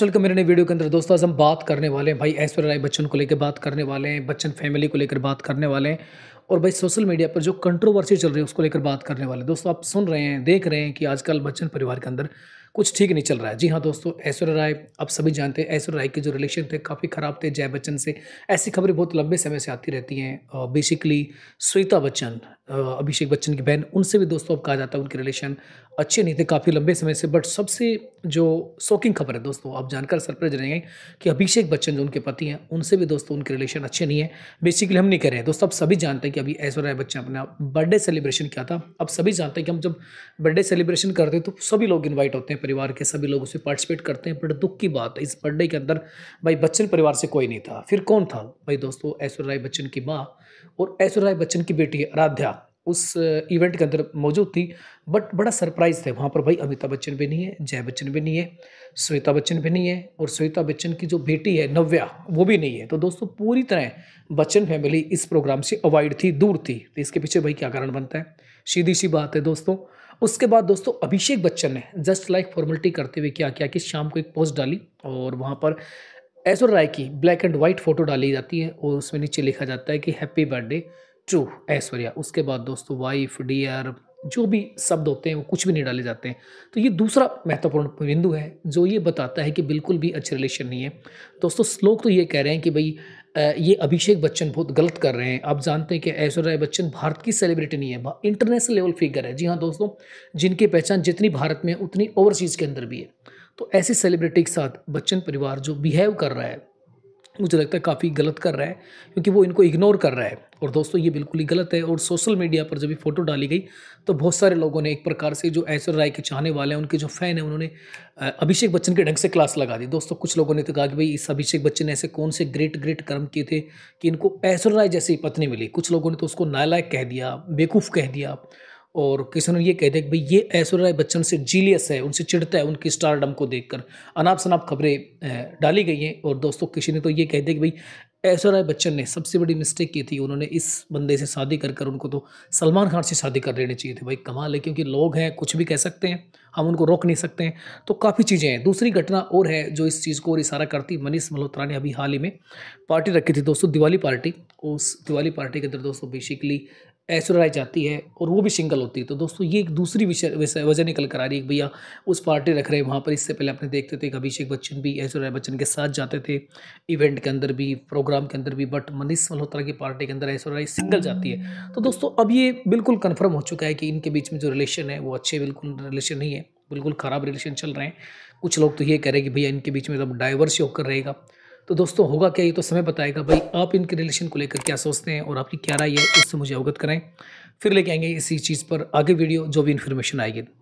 welcome मेरे video के अंदर दोस्तों आज हम बात करने वाले हैं भाई ऐश्वर्या राय बच्चन को लेकर बात करने वाले हैं बच्चन फैमिली को लेकर बात करने वाले हैं और भाई सोशल मीडिया पर जो कंट्रोवर्सी चल रही है उसको लेकर बात करने वाले दोस्तों आप सुन रहे हैं देख रहे हैं कि आजकल बच्चन परिवार के अंदर कुछ ठीक नहीं चल रहा है जी हाँ दोस्तों ऐश्वर्य राय आप सभी जानते हैं ऐश्वर्य राय के जो रिलेशन थे काफ़ी ख़राब थे जय बच्चन से ऐसी खबरें बहुत लंबे समय से आती रहती हैं बेसिकली श्वेता बच्चन अभिषेक बच्चन की बहन उनसे भी दोस्तों अब कहा जाता है उनके रिलेशन अच्छे नहीं थे काफ़ी लंबे समय से बट सबसे जो शॉकिंग खबर है दोस्तों आप जानकर सरप्राइज रहेंगे कि अभिषेक बच्चन जो उनके पति हैं उनसे भी दोस्तों उनके रिलेशन अच्छे नहीं है बेसिकली हम नहीं कह रहे हैं दोस्तों आप सभी जानते हैं कि अभी राय बच्चन अपना बर्थडे सेलिब्रेशन किया था अब सभी जानते हैं कि हम जब बर्थडे सेलिब्रेशन करते हैं तो सभी लोग इन्वाइट होते हैं परिवार के सभी लोग उसमें पार्टिसिपेट करते हैं बट दुख की बात है इस बर्थडे के अंदर भाई बच्चन परिवार से कोई नहीं था फिर कौन था भाई दोस्तों ऐश्वर्य राय बच्चन की माँ और ऐश्वर्य राय बच्चन की बेटी आराध्या उस इवेंट के अंदर मौजूद थी बट बड़ा सरप्राइज था वहाँ पर भाई अमिताभ बच्चन भी नहीं है जय बच्चन भी नहीं है श्वेता बच्चन भी नहीं है और श्वेता बच्चन की जो बेटी है नव्या वो भी नहीं है तो दोस्तों पूरी तरह बच्चन फैमिली इस प्रोग्राम से अवॉइड थी दूर थी तो इसके पीछे भाई क्या कारण बनता है सीधी सी बात है दोस्तों उसके बाद दोस्तों अभिषेक बच्चन ने जस्ट लाइक फॉर्मेलिटी करते हुए क्या किया कि शाम को एक पोस्ट डाली और वहाँ पर ऐश्वर्य राय की ब्लैक एंड वाइट फ़ोटो डाली जाती है और उसमें नीचे लिखा जाता है कि हैप्पी बर्थडे टू ऐश्वर्या उसके बाद दोस्तों वाइफ डियर जो भी शब्द होते हैं वो कुछ भी नहीं डाले जाते हैं तो ये दूसरा महत्वपूर्ण बिंदु है जो ये बताता है कि बिल्कुल भी अच्छे रिलेशन नहीं है दोस्तों श्लोक तो ये कह रहे हैं कि भाई ये अभिषेक बच्चन बहुत गलत कर रहे हैं आप जानते हैं कि ऐश्वर्या बच्चन भारत की सेलिब्रिटी नहीं है इंटरनेशनल लेवल फिगर है जी हाँ दोस्तों जिनकी पहचान जितनी भारत में उतनी ओवरसीज़ के अंदर भी है तो ऐसी सेलिब्रिटी के साथ बच्चन परिवार जो बिहेव कर रहा है मुझे लगता है काफ़ी गलत कर रहा है क्योंकि वो इनको इग्नोर कर रहा है और दोस्तों ये बिल्कुल ही गलत है और सोशल मीडिया पर जब ये फ़ोटो डाली गई तो बहुत सारे लोगों ने एक प्रकार से जो ऐश्वर्य राय के चाहने वाले हैं उनके जो फ़ैन हैं उन्होंने अभिषेक बच्चन के ढंग से क्लास लगा दी दोस्तों कुछ लोगों ने तो कहा कि भाई इस अभिषेक बच्चन ने ऐसे कौन से ग्रेट ग्रेट कर्म किए थे कि इनको ऐश्वर्य राय जैसी पत्नी मिली कुछ लोगों ने तो उसको नालायक कह दिया बेवकूफ़ कह दिया और किसी ने ये कह दिया कि भाई ये ऐश्वर्य राय बच्चन से जीलियस है उनसे चिढ़ता है उनकी स्टारडम को देखकर अनाप शनाप खबरें डाली गई हैं और दोस्तों किसी ने तो ये कह दिया कि भाई ऐश्वर्य राय बच्चन ने सबसे बड़ी मिस्टेक की थी उन्होंने इस बंदे से शादी कर कर उनको तो सलमान खान से शादी कर लेनी चाहिए थी भाई कमाल है क्योंकि लोग हैं कुछ भी कह सकते हैं हम उनको रोक नहीं सकते हैं तो काफ़ी चीज़ें हैं दूसरी घटना और है जो इस चीज़ को और इशारा करती मनीष मल्होत्रा ने अभी हाल ही में पार्टी रखी थी दोस्तों दिवाली पार्टी उस दिवाली पार्टी के अंदर दोस्तों बेसिकली ऐश्वर्या जाती है और वो भी सिंगल होती है तो दोस्तों ये एक दूसरी विषय वजह निकल कर आ रही है भैया उस पार्टी रख रहे हैं वहाँ पर इससे पहले आपने देखते थे अभिषेक बच्चन भी ऐश्वर्या बच्चन के साथ जाते थे इवेंट के अंदर भी प्रोग्राम के अंदर भी बट मनीष मल्होत्रा की पार्टी के अंदर ऐश्वर्या सिंगल जाती है तो दोस्तों अब ये बिल्कुल कन्फर्म हो चुका है कि इनके बीच में जो रिलेशन है वो अच्छे बिल्कुल रिलेशन नहीं है बिल्कुल ख़राब रिलेशन चल रहे हैं कुछ लोग तो ये कह रहे हैं कि भैया इनके बीच में तब तो डाइवर्स होकर रहेगा तो दोस्तों होगा क्या ये तो समय बताएगा भाई आप इनके रिलेशन को लेकर क्या सोचते हैं और आपकी क्या राय है उससे मुझे अवगत कराएं फिर लेके आएंगे इसी चीज़ पर आगे वीडियो जो भी इन्फॉर्मेशन आएगी